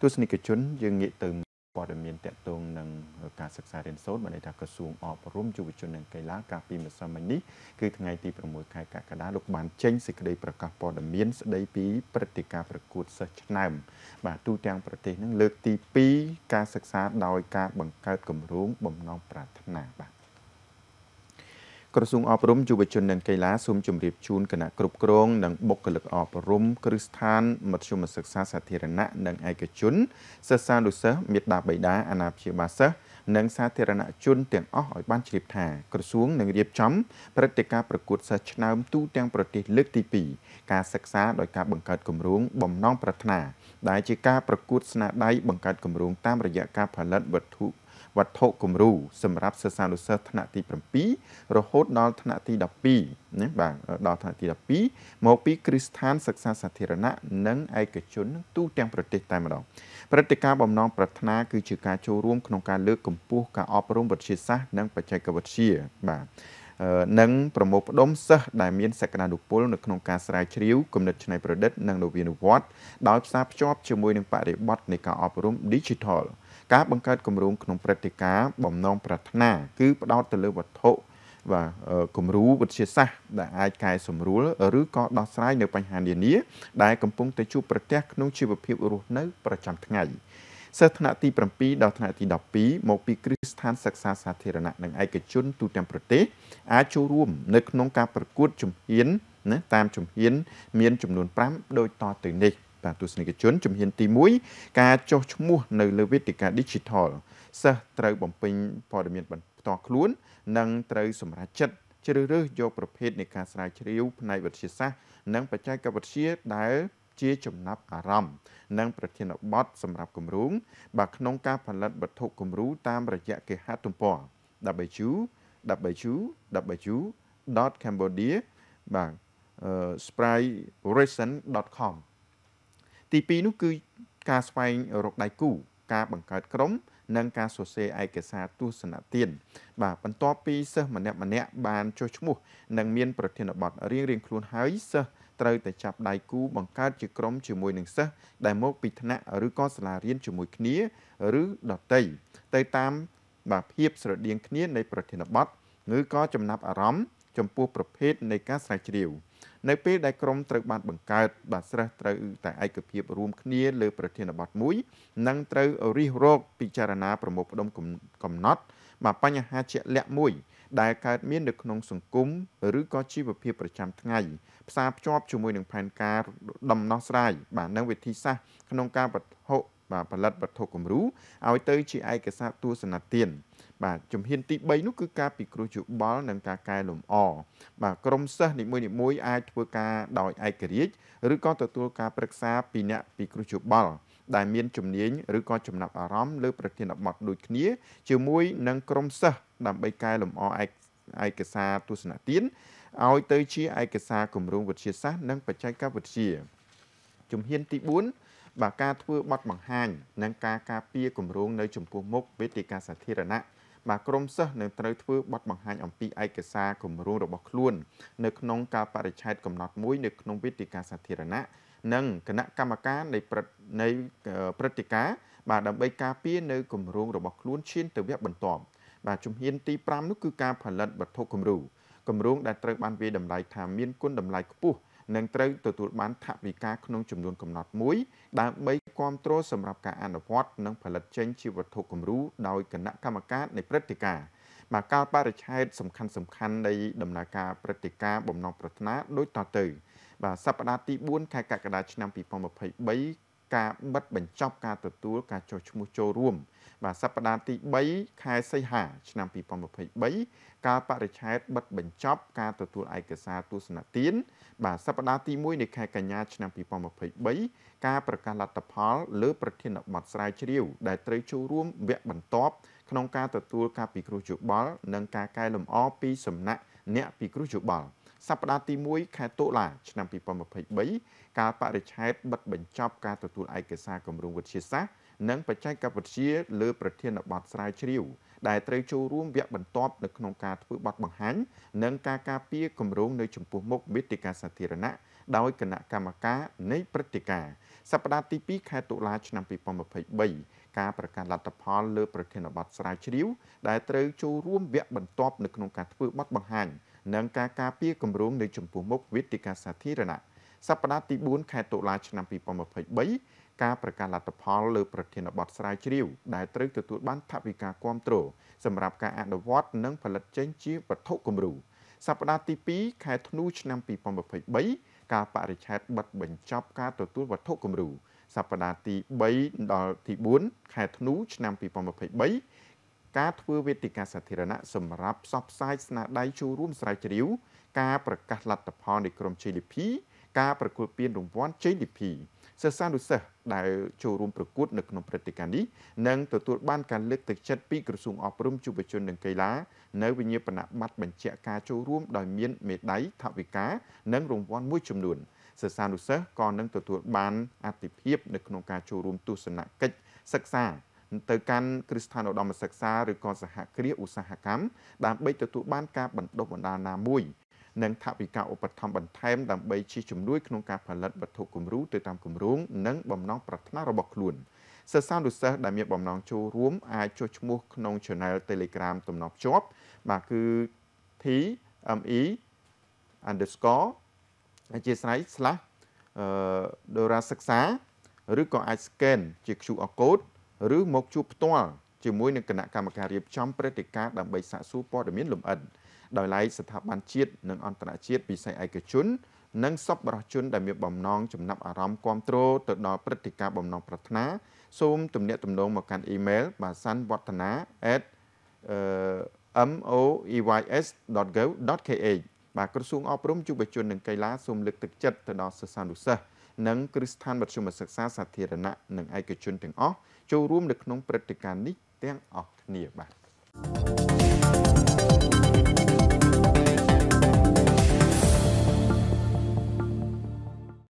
ទស្សនិកជនយើងងាកទៅព័ត៌មានតកតងនឹងការសិក្សារៀនសូត្របានន័យថាក្រសួងអប់រំយុវជននិងកីឡាកាលពីម្សិលមិញនេះគឺថ្ងៃទី6ខែកក្កដាលោកបានចេញសេចក្តីប្រកាសព័ត៌មាន ស្តីពីព្រឹត្តិការណ៍ប្រកួតសិស្សឆ្នាំបាទទូទាំងប្រទេសនឹងលើកទី2ការសិក្សាដោយការបង្កើតគម្រោងបំណងប្រាថ្នាបាទក្រសួងអប់រំយុវជននិងកីឡាសូមជម្រាបជូនគណៈគ្រប់គ្រងនិងបុគ្គលិកអប់រំគ្រឹះស្ថានមធ្យមសិក្សាសាធារណៈនិងឯកជនសិស្សានុសិស្សមេដាបៃតាអាណាព្យាបាលសិស្សនិងសាធារណជនទាំងអស់ឲ្យបានជ្រាបថាក្រសួងនឹងរៀបចំព្រឹត្តិការណ៍ប្រកួតសិស្សឆ្នើមទូទាំងប្រទេសលើកទី2ការសិក្សាដោយការបង្កើតគម្រោងបំណងប្រាថ្នាដែលជាការប្រកួតស្នាដៃបង្កើតគម្រោងតាមរយៈការផលិតវត្ថុវត្ថុគំរូសម្រាប់សិស្សានុសិស្សថ្នាក់ទី7រហូតដល់ថ្នាក់ទី12ណាបាទដល់ថ្នាក់ទី12មកពីគ្រឹះស្ថានសិក្សាសាធារណៈនិងឯកជនទូទាំងប្រទេសតែម្ដងព្រឹត្តិការណ៍បំណងប្រាថ្នាគឺជាការចូលរួម ក្នុងការលើកកម្ពស់ការអប់រំវិទ្យាសាស្ត្រនិងបច្ចេកវិទ្យាបាទនិងប្រមូលផ្ដុំសិស្សដែលមានសក្តានុពលនៅក្នុងការស្រាវជ្រាវគំនិតច្នៃប្រឌិតនិងនវានុវត្តន៍ដោយផ្សារភ្ជាប់ជាមួយនឹងបរិបទនៃការអប់រំ Digital ការបង្កើតគម្រោងក្នុងព្រឹត្តិការណ៍បំណងប្រាថ្នាគឺផ្ដោតទៅលើវត្ថុបាទគំរូវិទ្យាសាស្ត្រដែលអាចកែសម្រួលឬក៏ដោះស្រាយនៅបញ្ហានានាដែលកំពុងតែជួបប្រទះក្នុងជីវភាពរស់នៅប្រចាំថ្ងៃសិស្សថ្នាក់ទី7ដល់ថ្នាក់ទី12មកពីគ្រឹះស្ថានសិក្សាសាធារណៈនិងឯកជនទូទាំងប្រទេសអាចចូលរួមនៅក្នុងការប្រកួតជំហានណាតាមជំហានមានចំនួន5ដូចតទៅនេះបាទទស្សនិកជនជំហានទី1ការចុះឈ្មោះ នៅលើវេទិកា Digital សិស្សត្រូវបំពេញព័ត៌មានផ្ទាល់ខ្លួន និងត្រូវសម្រេចចិត្តជ្រើសរើសយកប្រភេទនៃការស្រាវជ្រាវផ្នែកវិទ្យាសាស្ត្រនិងបច្ចេកវិទ្យាដែលជាចំណាប់អារម្មណ៍និងប្រធានបទសម្រាប់គម្រោងបាទក្នុងការផលិតវត្ថុគំរូតាមរយៈគេហទំព័រ www.cambodia បាទ spriteration.com ទី2នោះគឺការស្វែងរកដៃគូការបង្កើតក្រុមនិងការសរសេរឯកសារទស្សនទានបាទបន្ទាប់ពីសិស្សម្នាក់ម្នាក់បានចុះឈ្មោះ និងមាន ប្រធានបទរៀងរៀងខ្លួនហើយសិស្សត្រូវតែចាប់ដៃគូបង្កើតជាក្រុមជាមួយនឹងសិស្សដែលមកពីថ្នាក់ឬក៏សាលារៀនជាមួយ គ្នាឬដតីទៅតាម បាទភាពស្រដៀងគ្នានៃប្រធានបទឬក៏ចំណាប់អារម្មណ៍ចំពោះប្រភេទនៃការស្រាវជ្រាវ។នៅពេលដែលក្រមត្រូវបានបង្កើតបាទស្រេះត្រូវតែឯកភាពរួមគ្នាលើប្រធានបទមួយនិងត្រូវរិះរោចពិចារណាប្រមូលផ្ដុំកំណត់បាទបញ្ហាជាក់លាក់មួយដែលកើតមាននៅក្នុងសង្គមឬក៏ជីវភាពប្រចាំថ្ងៃផ្សារភ្ជាប់ជាមួយនឹងផែនការដំណោះស្រាយបាទនិងវិធីសាស្ត្រក្នុងការបដិហោបាទផលិតវត្ថុគំរូឲ្យទៅជាឯកសារទស្សនទាន បាទជំហានទី3នោះគឺការពិគ្រោះយោបល់និងការកែលម្អបាទក្រុមសិស្សនីមួយៗអាចធ្វើការដោយឯករាជ្យឬក៏ទទួលការប្រឹក្សាពីអ្នកពិគ្រោះយោបល់ដែលមាន ជំនាញឬក៏ចំណាប់អារម្មណ៍លើប្រធានបទដូចគ្នា ជាមួយនឹងក្រុមសិស្សដើម្បីកែលម្អឯកសារទស្សនទានឲ្យទៅជាឯកសារគម្រោងវិទ្យាសាស្ត្រនិងបច្ចេកវិទ្យាជំហានទី4បាទការធ្វើបទបង្ហាញនិងការការពារគម្រោងនៅចំពោះមុខវេទិកាសាធារណៈបាទក្រមសិស្សនឹងត្រូវធ្វើបទបង្ហាញអំពីឯកសារគម្រោងរបស់ខ្លួននៅក្នុងការបរិច្ឆេទកំណត់មួយនៅក្នុងវេទិកាសាធារណៈនិងគណៈកម្មការនៃព្រឹត្តនៃព្រឹត្តិការ បាទដើម្បីការពារនៅគម្រោងរបស់ខ្លួនឈាន ទៅវគ្គបន្ទាប់បាទជំហានទី5នោះគឺការផលិតវត្ថុគំរូគម្រោងដែលត្រូវបានវាយតម្លៃថាមានគុណតម្លៃខ្ពស់និងត្រូវទទួលបានថវិកាក្នុងចំនួនកំណត់មួយដើម្បីគ្រប់គ្រងសម្រាប់ការអនុវត្តនិងផលិតចេញជាវត្ថុគំរូដោយគណៈកម្មការនៃព្រឹត្តិការណ៍មកកាលបរិច្ឆេទសំខាន់សំខាន់នៃដំណើរការព្រឹត្តិការណ៍បំណងប្រាថ្នាដូចតទៅ បាទសប្តាហ៍ទី4ខែកក្កដាឆ្នាំ2023ការបិទបញ្ចប់ការទទួលការចុះឈ្មោះចូលរួមបាទសប្តាហ៍ទី3ខែសីហាឆ្នាំ2023កាលបរិច្ឆេទបិទបញ្ចប់ការទទួលឯកសារទស្សនទានបាទសប្តាហ៍ទី1នៃខែកញ្ញាឆ្នាំ2023ការប្រកាសលទ្ធផលលើប្រធានបទស្រាវជ្រាវដែលត្រូវចូលរួមវគ្គបន្ទាប់ក្នុងការទទួលការពិគ្រោះយោបល់និងការកែលម្អពីសំណាក់អ្នកពិគ្រោះយោបល់។សប្តាហ៍ទី1ខែតុលាឆ្នាំ2023កាលបរិច្ឆេទបិទបញ្ចប់ការទទួលឯកសារគម្រោងវិទ្យាសាស្ត្រនិងបច្ចេកវិទ្យាលើប្រធានបទស្រាវជ្រាវដែលត្រូវចូលរួមវគ្គបន្ទាប់នៅក្នុងការធ្វើបទបង្ហាញនិងការការពារគម្រោងនៅចំពោះមុខវេទិកាសាធារណៈដោយគណៈកម្មការនៃព្រឹត្តិការណ៍សប្តាហ៍ទី2ខែតុលាឆ្នាំ2023ការប្រកាសលទ្ធផលលើប្រធានបទស្រាវជ្រាវ ដែលត្រូវចូលរួមវគ្គបន្ទាប់នៅក្នុងការធ្វើបទបង្ហាញនិងការការពារគម្រោងនៅចំពោះមុខវេទិកាសាធារណៈសប្តាហ៍ទី4ខែតុលាឆ្នាំ2023ការប្រកាសលទ្ធផលលើប្រធានបទស្រាវជ្រាវដែលត្រូវទទួលបានថវិកាគាំទ្រសម្រាប់ការអនុវត្តនិងផលិតចេញជាវត្ថុគំរូសប្តាហ៍ទី2ខែធ្នូឆ្នាំ2023ការបរិច្ឆេទបិទបញ្ចប់ការទទួលវត្ថុគំរូសប្តាហ៍ទី3ដល់ទី4ខែធ្នូឆ្នាំ2023ការធ្វើវេទិកាសាធារណៈសម្រាប់ផ្សព្វផ្សាយស្នាដៃចូលរួមស្រាវជ្រាវការប្រកាសលទ្ធផលនៃក្រុម JLP ការប្រគល់ពានរង្វាន់ JLP សិស្សានុសិស្សដែលចូលរួមប្រកួតនៅក្នុងព្រឹត្តិការណ៍នេះនឹងទទួលបានការលើកទឹកចិត្តពីក្រសួងអប់រំយុវជននិងកីឡា នៅវិញ្ញាបនបត្របញ្ជាក់ការចូលរួមដោយមានមេដាយថវិកា និងរង្វាន់មួយចំនួន។សិស្សានុសិស្សក៏នឹងទទួលបានអតិភិបនៅក្នុងការចូលរួមទស្សនកិច្ចសិក្សាទៅកាន់គ្រឹះស្ថានឧត្តមសិក្សាឬក៏សហគ្រាសឧស្សាហកម្មដើម្បីទទួលបានការបណ្ដុះបណ្ដាលណាមួយ និងថវិកាឧបត្ថម្ភបន្ថែមដើម្បីជិះជំនួយក្នុងការផលិតវត្ថុគំរូទៅតាមគម្រោងនិងបំណងប្រាថ្នារបស់ខ្លួនសិស្សានុសិស្សដែលមានបំណងចូលរួមអាចចុះឈ្មោះក្នុង Channel Telegram ទំនប់ជាប់បាទគឺ TME__ អធិស្ស្រ័យ slash អឺ Dora សិក្សាឬក៏អាច scan ជា QR code ឬមកជួបផ្ទាល់ជាមួយនឹងគណៈកម្មការរៀបចំព្រឹត្តិការណ៍ដើម្បីសាកសួរព័ត៌មានលម្អិតដោយឡែកស្ថាប័នជាតិនិងអន្តរជាតិវិស័យឯកជន និងសប្បុរសជនដែលមានបំណងចំណាប់អារម្មណ៍គ្រប់គ្រងទៅដល់ព្រឹត្តិការណ៍បំណងប្រាថ្នាសូមទំនាក់ទំនងមកកាន់អ៊ីមែលបាសាន់វឌ្ឍនា@ moeys.gov.kh បាទក្រសួងអប់រំយុវជននិងកីឡាសូមលើកទឹកចិត្តទៅដល់សិស្សានុសិស្សនិងគ្រឹះស្ថានមធ្យមសិក្សាសាធារណៈនិងឯកជនទាំងអស់ចូលរួមនៅក្នុងព្រឹត្តិការណ៍នេះទាំងអស់គ្នាបាទ thank you